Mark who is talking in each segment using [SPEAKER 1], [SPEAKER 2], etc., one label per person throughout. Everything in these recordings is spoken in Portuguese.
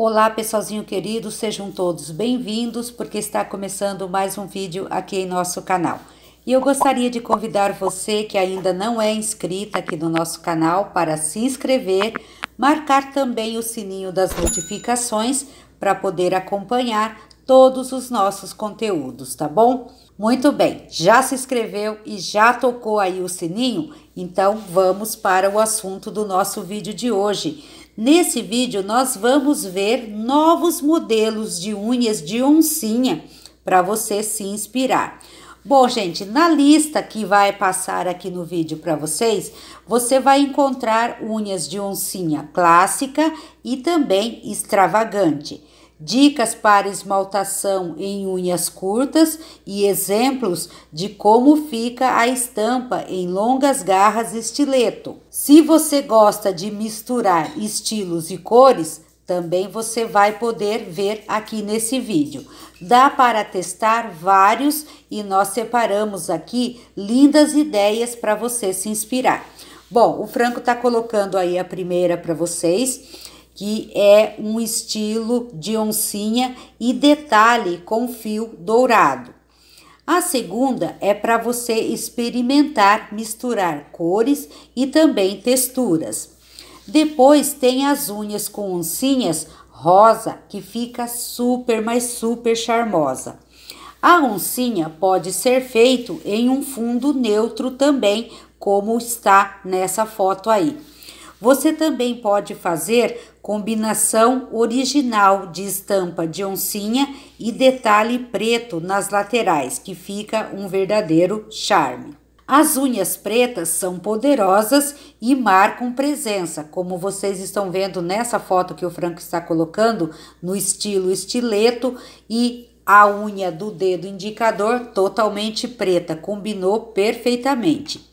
[SPEAKER 1] Olá, pessoalzinho querido, sejam todos bem-vindos, porque está começando mais um vídeo aqui em nosso canal. E eu gostaria de convidar você que ainda não é inscrita aqui no nosso canal para se inscrever, marcar também o sininho das notificações para poder acompanhar todos os nossos conteúdos, tá bom? Muito bem, já se inscreveu e já tocou aí o sininho? Então vamos para o assunto do nosso vídeo de hoje. Nesse vídeo nós vamos ver novos modelos de unhas de oncinha para você se inspirar. Bom, gente, na lista que vai passar aqui no vídeo para vocês, você vai encontrar unhas de oncinha clássica e também extravagante dicas para esmaltação em unhas curtas e exemplos de como fica a estampa em longas garras estileto. Se você gosta de misturar estilos e cores, também você vai poder ver aqui nesse vídeo. Dá para testar vários e nós separamos aqui lindas ideias para você se inspirar. Bom, o Franco está colocando aí a primeira para vocês que é um estilo de oncinha e detalhe com fio dourado. A segunda é para você experimentar misturar cores e também texturas. Depois tem as unhas com oncinhas rosa, que fica super, mas super charmosa. A oncinha pode ser feito em um fundo neutro também, como está nessa foto aí. Você também pode fazer combinação original de estampa de oncinha e detalhe preto nas laterais, que fica um verdadeiro charme. As unhas pretas são poderosas e marcam presença, como vocês estão vendo nessa foto que o Franco está colocando, no estilo estileto e a unha do dedo indicador totalmente preta, combinou perfeitamente.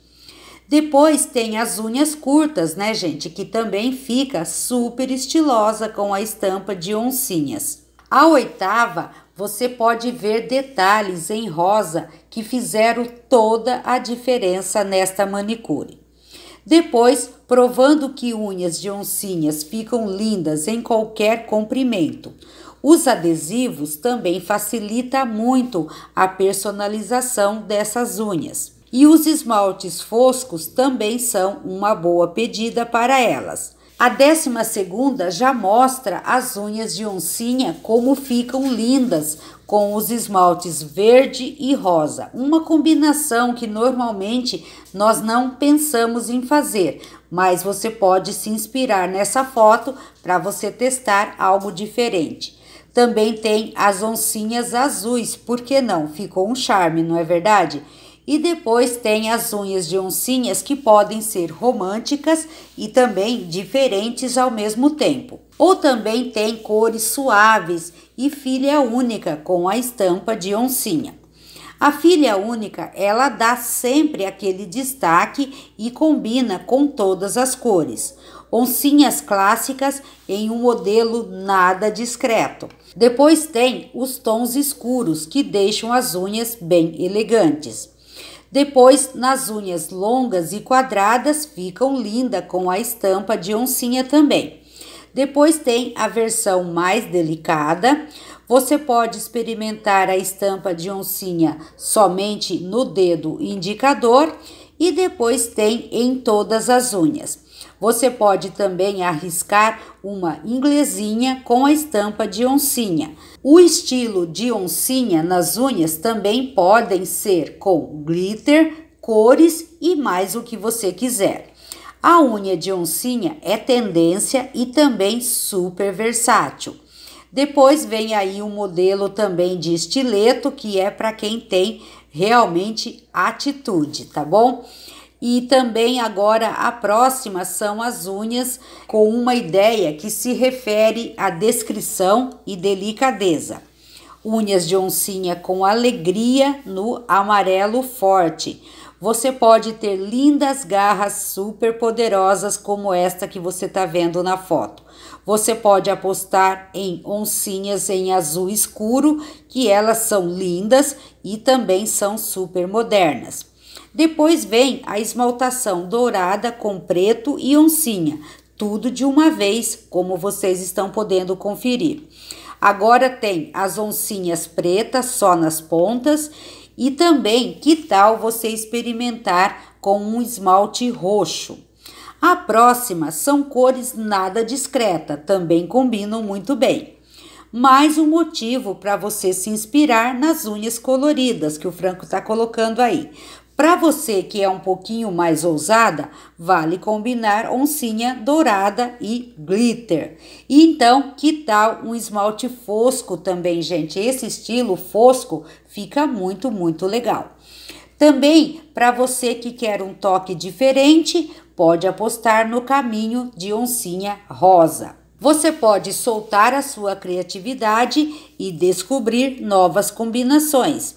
[SPEAKER 1] Depois tem as unhas curtas, né, gente? Que também fica super estilosa com a estampa de oncinhas. A oitava, você pode ver detalhes em rosa que fizeram toda a diferença nesta manicure. Depois, provando que unhas de oncinhas ficam lindas em qualquer comprimento. Os adesivos também facilita muito a personalização dessas unhas. E os esmaltes foscos também são uma boa pedida para elas. A décima segunda já mostra as unhas de oncinha como ficam lindas com os esmaltes verde e rosa, uma combinação que normalmente nós não pensamos em fazer, mas você pode se inspirar nessa foto para você testar algo diferente. Também tem as oncinhas azuis, por que não? Ficou um charme, não é verdade? E depois tem as unhas de oncinhas que podem ser românticas e também diferentes ao mesmo tempo. Ou também tem cores suaves e filha única com a estampa de oncinha. A filha única, ela dá sempre aquele destaque e combina com todas as cores. Oncinhas clássicas em um modelo nada discreto. Depois tem os tons escuros que deixam as unhas bem elegantes. Depois, nas unhas longas e quadradas, ficam linda com a estampa de oncinha também. Depois tem a versão mais delicada. Você pode experimentar a estampa de oncinha somente no dedo indicador e depois tem em todas as unhas. Você pode também arriscar uma inglesinha com a estampa de oncinha. O estilo de oncinha nas unhas também podem ser com glitter, cores e mais o que você quiser. A unha de oncinha é tendência e também super versátil. Depois vem aí um modelo também de estileto que é para quem tem realmente atitude, tá bom? E também agora a próxima são as unhas com uma ideia que se refere à descrição e delicadeza. Unhas de oncinha com alegria no amarelo forte. Você pode ter lindas garras super poderosas como esta que você está vendo na foto. Você pode apostar em oncinhas em azul escuro, que elas são lindas e também são super modernas. Depois vem a esmaltação dourada com preto e oncinha, tudo de uma vez, como vocês estão podendo conferir. Agora tem as oncinhas pretas só nas pontas e também que tal você experimentar com um esmalte roxo. A próxima são cores nada discreta, também combinam muito bem. Mais um motivo para você se inspirar nas unhas coloridas que o Franco está colocando aí, para você que é um pouquinho mais ousada, vale combinar oncinha dourada e glitter. E então, que tal um esmalte fosco também, gente? Esse estilo fosco fica muito, muito legal. Também, para você que quer um toque diferente, pode apostar no caminho de oncinha rosa. Você pode soltar a sua criatividade e descobrir novas combinações.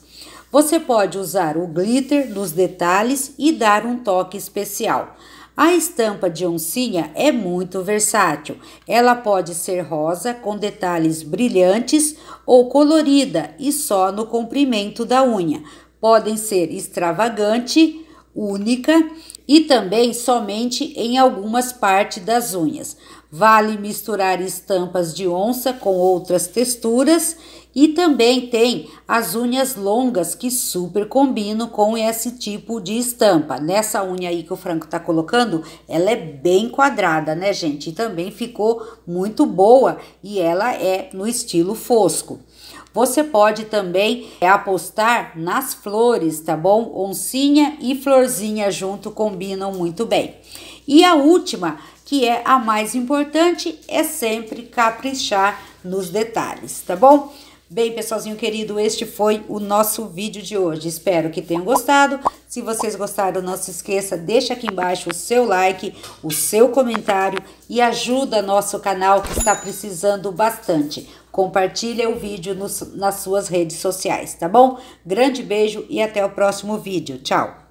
[SPEAKER 1] Você pode usar o glitter nos detalhes e dar um toque especial. A estampa de oncinha é muito versátil. Ela pode ser rosa com detalhes brilhantes ou colorida e só no comprimento da unha. Podem ser extravagante, única e também somente em algumas partes das unhas. Vale misturar estampas de onça com outras texturas e também tem as unhas longas que super combinam com esse tipo de estampa. Nessa unha aí que o Franco tá colocando, ela é bem quadrada, né, gente? E também ficou muito boa e ela é no estilo fosco. Você pode também é, apostar nas flores, tá bom? Oncinha e florzinha junto combinam muito bem. E a última, que é a mais importante, é sempre caprichar nos detalhes, tá bom? Bem, pessoalzinho querido, este foi o nosso vídeo de hoje. Espero que tenham gostado. Se vocês gostaram, não se esqueça, deixa aqui embaixo o seu like, o seu comentário e ajuda nosso canal que está precisando bastante. Compartilha o vídeo nos, nas suas redes sociais, tá bom? Grande beijo e até o próximo vídeo. Tchau!